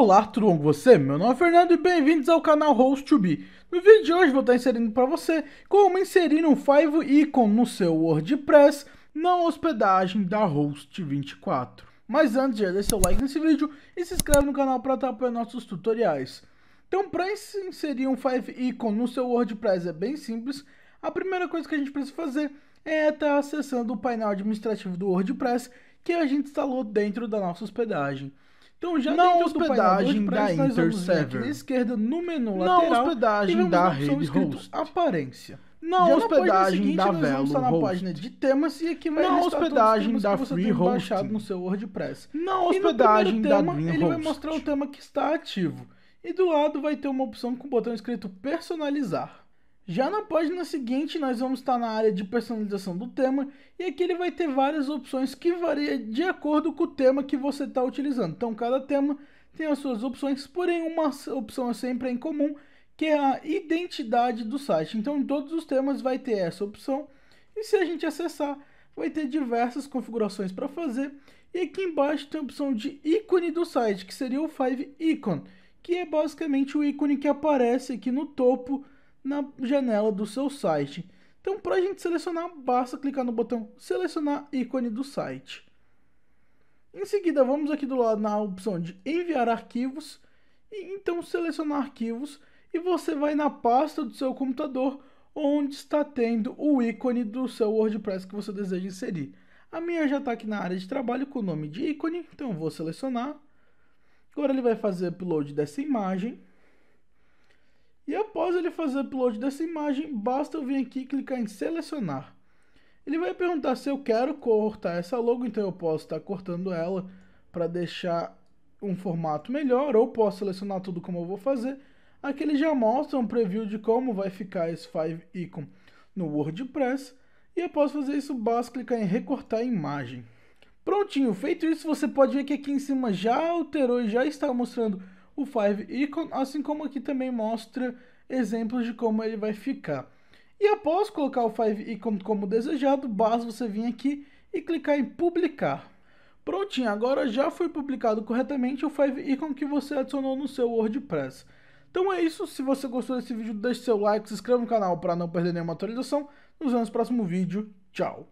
Olá, tudo bom com você? Meu nome é Fernando e bem-vindos ao canal Host2B. No vídeo de hoje vou estar inserindo para você como inserir um Five Icon no seu WordPress na hospedagem da Host24. Mas antes, já deixa seu like nesse vídeo e se inscreve no canal para estar apoiando nossos tutoriais. Então, para inserir um Five Icon no seu WordPress é bem simples. A primeira coisa que a gente precisa fazer é estar acessando o painel administrativo do WordPress que a gente instalou dentro da nossa hospedagem. Então já na hospedagem da Interserver, na esquerda no menu lateral lateral, hospedagem da rede host, aparência. não já hospedagem seguinte, da Velo host. na página de temas e aqui vai na hospedagem da que no seu WordPress. Não hospedagem da tema, ele host. vai mostrar o tema que está ativo. E do lado vai ter uma opção com o botão escrito personalizar. Já na página seguinte, nós vamos estar na área de personalização do tema e aqui ele vai ter várias opções que varia de acordo com o tema que você está utilizando. Então, cada tema tem as suas opções, porém uma opção é sempre em comum, que é a identidade do site. Então, em todos os temas vai ter essa opção e se a gente acessar, vai ter diversas configurações para fazer. E aqui embaixo tem a opção de ícone do site, que seria o 5 Icon, que é basicamente o ícone que aparece aqui no topo na janela do seu site. Então, para a gente selecionar, basta clicar no botão Selecionar ícone do site. Em seguida, vamos aqui do lado na opção de Enviar arquivos e então selecionar arquivos e você vai na pasta do seu computador onde está tendo o ícone do seu WordPress que você deseja inserir. A minha já está aqui na área de trabalho com o nome de ícone, então eu vou selecionar. Agora ele vai fazer upload dessa imagem. E após ele fazer o upload dessa imagem, basta eu vir aqui e clicar em selecionar. Ele vai perguntar se eu quero cortar essa logo, então eu posso estar cortando ela para deixar um formato melhor, ou posso selecionar tudo como eu vou fazer. Aqui ele já mostra um preview de como vai ficar esse 5 icon no WordPress. E após fazer isso, basta clicar em recortar a imagem. Prontinho, feito isso, você pode ver que aqui em cima já alterou e já está mostrando o Five Icon, assim como aqui também mostra exemplos de como ele vai ficar. E após colocar o Five Icon como desejado, basta você vir aqui e clicar em publicar. Prontinho, agora já foi publicado corretamente o Five Icon que você adicionou no seu WordPress. Então é isso, se você gostou desse vídeo, deixe seu like, se inscreva no canal para não perder nenhuma atualização. Nos vemos no próximo vídeo, tchau!